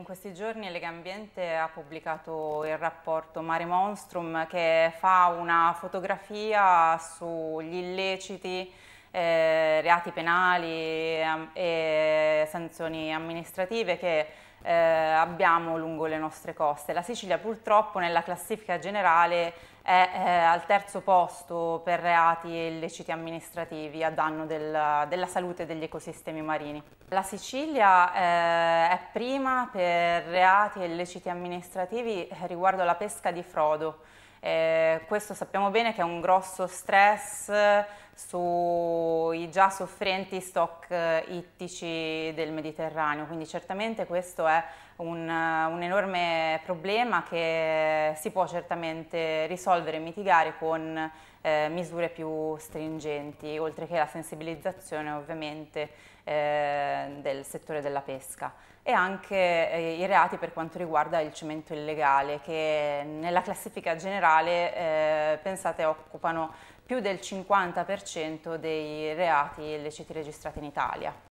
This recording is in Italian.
In questi giorni Legambiente ha pubblicato il rapporto Mare Monstrum che fa una fotografia sugli illeciti eh, reati penali e sanzioni amministrative che eh, abbiamo lungo le nostre coste. La Sicilia purtroppo nella classifica generale è eh, al terzo posto per reati illeciti amministrativi a danno del, della salute degli ecosistemi marini. La Sicilia eh, è prima per reati illeciti amministrativi riguardo alla pesca di frodo. Eh, questo sappiamo bene che è un grosso stress sui già soffrenti stock eh, ittici del Mediterraneo, quindi certamente questo è un, eh, un, enorme problema che si può certamente risolvere e mitigare con eh, misure più stringenti, oltre che la sensibilizzazione ovviamente eh, del settore della pesca e anche eh, i reati per quanto riguarda il cemento illegale che nella classifica generale eh, pensate occupano più del 50% dei reati illeciti registrati in Italia.